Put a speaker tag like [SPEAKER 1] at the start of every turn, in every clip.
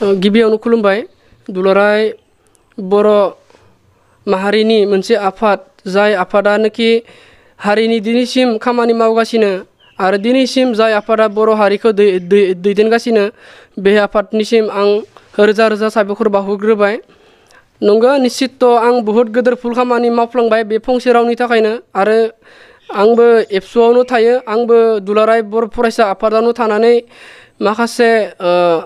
[SPEAKER 1] gibi yang nukulum bay dulurai boro mahari ni mensi apat zai apada niki hari ni dini sim kamani mau gasine ar dini sim zai apada boro hari ko dui dui dui din gasine be apat ni sim ang herza herza sabi kur bahu gur bay nungga nisit ang buhut gedar full kamani mau pelang bay be pung sirau nita kaina ang be epsuau nu thaye ang be dulurai boro porasa apada nu thana nai makase uh,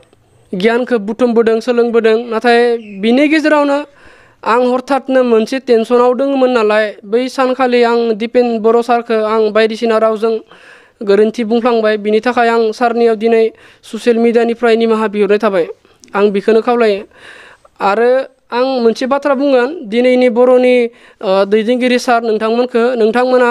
[SPEAKER 1] गियानखौ बुथुमबोदों सोलोंबोदों नाथाय बिनि गेजेरावनो आं हरथातनो मोनसे टेनसनाव दङमोन नालाय बै सानखालि आं दिपेन बर' सारखौ आं बायदिसिना रावजों गोरोन्थि बुंफ्लांबाय बिनि थाखाय आं सारनियाव दिनै ससियेल मिडियानिफ्राय निमाहा बिहरनाय थाबाय आं बिखोनो खावलायो आरो आं मोनसे बाथ्रा बुंगोन दिनैनि बर'नि दैदेनगिरि सार नोंथांमोनखौ नोंथांमोना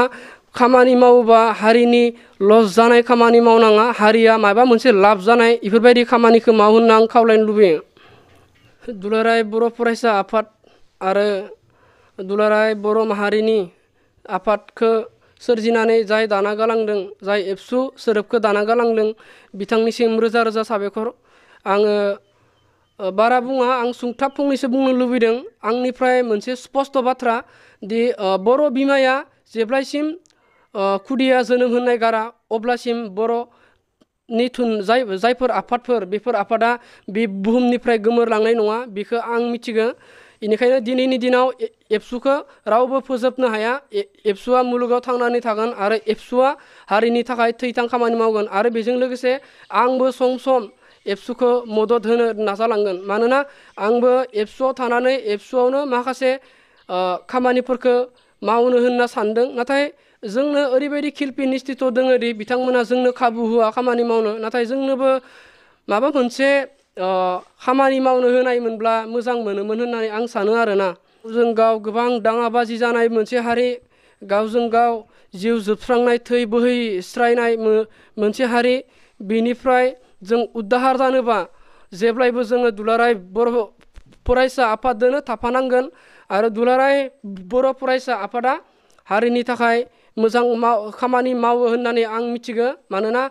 [SPEAKER 1] kamani mau ba hari ini los zanai kamani mau nanga hari ya maba muncul lab zanai ibu beri kamani ke mau nang kau lain lubi dularai boro presa apat are dularai boro mahari ini apat ke serjinane zai dana galang deng zai epsu serup ke dana galang deng bitang nisi mruza raza sabekor ang bara bunga ang sung tapung nisi bunga lubi deng ang nipray mungkin sposto batra di boro bima ya sim खुदिया जोनोम होननाय गारा अब्लासिम बर'नि थुन जाय जायफोर आफादफोर बेफोर आफादा बे बुहुमनिफ्राय गोमोरलांनाय नङा बेखौ आं मिथिगौ बेनिखायनो दिनैनि दिनाव एबसुखौ रावबो फोजोबनो हाया एबसुआ मुलुगाव थांनानै थागोन आरो एबसुआ हारिनि थाखाय थैथां खामानि मावगोन आरो बेजों लोगोसे आंबो सम सम एबसुखौ मदद होनो नाजालांगोन मानोना आंबो एबसुआव थानानै एबसुआवनो माखासे खामानिफोरखौ मावनो होनना सान्दों नाथाय जोंनो ओरैबायदि खिल्पि निस्तित्व दोङो दि बिथांमोना जोंनो खाबु होआ खामानि मावनो नाथाय जोंनोबो माबा मोनसे खामानि मावनो होनायमोनब्ला मोजां मोनोमोन होननानै आं सानो आरोना जों गाव गोबां दाङाबाजि जानाय मोनसे हारि गावजों गाव जिउ जोबस्रांनाय थै स्रायनाय मोनसे हारि बेनिफ्राय जों उद्दाहार जानोबा जेब्लायबो जोङो दुलाराय बर' फरायसा आफादजोंनो थाफानांगोन आरो दुलाराय बर' फरायसा आफादा हारिनि थाखाय मोजां माव खामानि मावो होननानै आं मिथिगो मानोना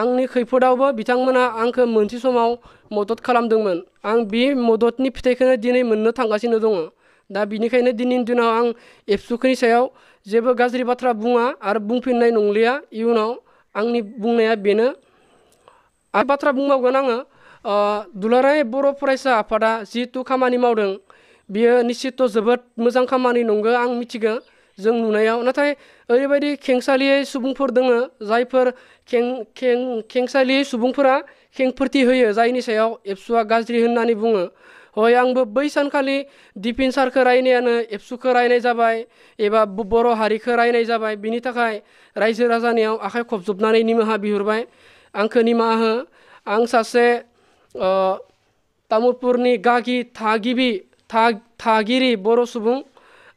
[SPEAKER 1] आंनि खैफोदावबो बिथांमोना आंखौ मोनसे समाव मदद खालामदोंमोन आं बे मददनि फिथाइखौनो दिनै मोननो थांगासिनो दङ दा बिनिखायनो दिनैनि दिनाव आं एबसुखनि सायाव जेबो गाज्रि बाथ्रा बुङा आरो बुंफिननाय नंलिया इयुनाव आंनि बुंनाया बेनो आरो बाथ्रा बुंबावगोन आङो दुलाराय बर' फरायसा आफादा जिहेथु खामानि मावदों बियो निश्चित' जोबोद मोजां खामानि नंगौ आं मिथिगौ जों नुनायाव नाथाय ओरैबायदि खेंसालियै सुबुंफोर दोङो जायफोर खें खें खेंसालियै सुबुंफोरा खेंफोरथि होयो जायनि सायाव एबसुआ गाज्रि होननानै बुङो हय आंबो बै सानखालि दिपिन सारखौ रायनायानो एबसुखौ रायनाय जाबाय एबा बर' हारिखौ रायनाय जाबाय बिनि थाखाय रायजो राजानियाव आखाइ खबजबनानै निमाहा बिहरबाय आंखौ निमाहा हो आं सासे तामुलपुरनि गागि थागिबि थागिरि बर' सुबुं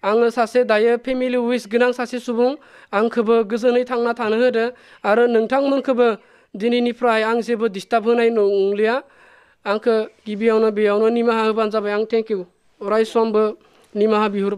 [SPEAKER 1] आङो सासे दायो फेमिलि उइस गोनां सासे सुबुं आंखौबो गोजोनै थांना थानो होदो आरो नोंथांमोनखौबो दिनैनिफ्राय आं जेबो डिस्टार्ब होनाय नंलिया आंखौ गिबियावनो बेयावनो निमाहा होबानो जाबाय आं थेंक इउ अराय समबो निमाहा बिहर